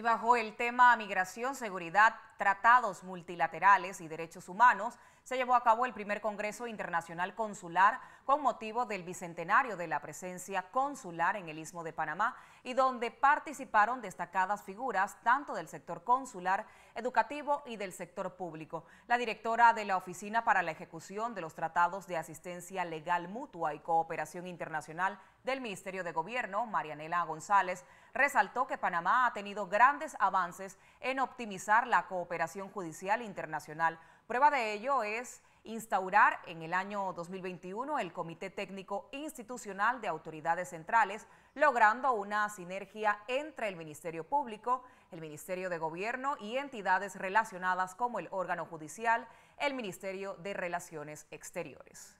Y bajo el tema migración, seguridad, tratados multilaterales y derechos humanos, se llevó a cabo el primer Congreso Internacional Consular con motivo del bicentenario de la presencia consular en el Istmo de Panamá y donde participaron destacadas figuras tanto del sector consular, educativo y del sector público. La directora de la Oficina para la Ejecución de los Tratados de Asistencia Legal Mutua y Cooperación Internacional del Ministerio de Gobierno, Marianela González, resaltó que Panamá ha tenido gran avances en optimizar la cooperación judicial internacional. Prueba de ello es instaurar en el año 2021 el Comité Técnico Institucional de Autoridades Centrales, logrando una sinergia entre el Ministerio Público, el Ministerio de Gobierno y entidades relacionadas como el órgano judicial, el Ministerio de Relaciones Exteriores.